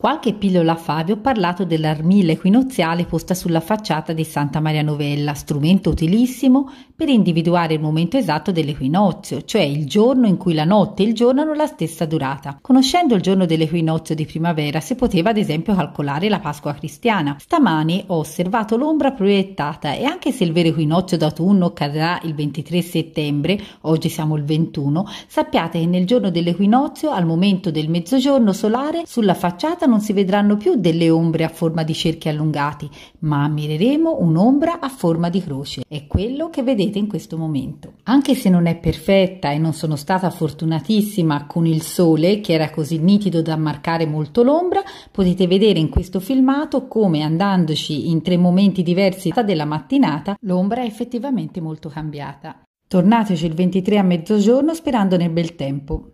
Qualche pillola fa vi ho parlato dell'armilla equinoziale posta sulla facciata di Santa Maria Novella, strumento utilissimo per individuare il momento esatto dell'equinozio, cioè il giorno in cui la notte e il giorno hanno la stessa durata. Conoscendo il giorno dell'equinozio di primavera si poteva ad esempio calcolare la Pasqua cristiana. Stamani ho osservato l'ombra proiettata e anche se il vero equinozio d'autunno cadrà il 23 settembre, oggi siamo il 21, sappiate che nel giorno dell'equinozio, al momento del mezzogiorno solare, sulla facciata non si vedranno più delle ombre a forma di cerchi allungati, ma ammireremo un'ombra a forma di croce. È quello che vedete in questo momento. Anche se non è perfetta e non sono stata fortunatissima con il sole, che era così nitido da marcare molto l'ombra, potete vedere in questo filmato come andandoci in tre momenti diversi della mattinata, l'ombra è effettivamente molto cambiata. Tornateci il 23 a mezzogiorno sperando nel bel tempo.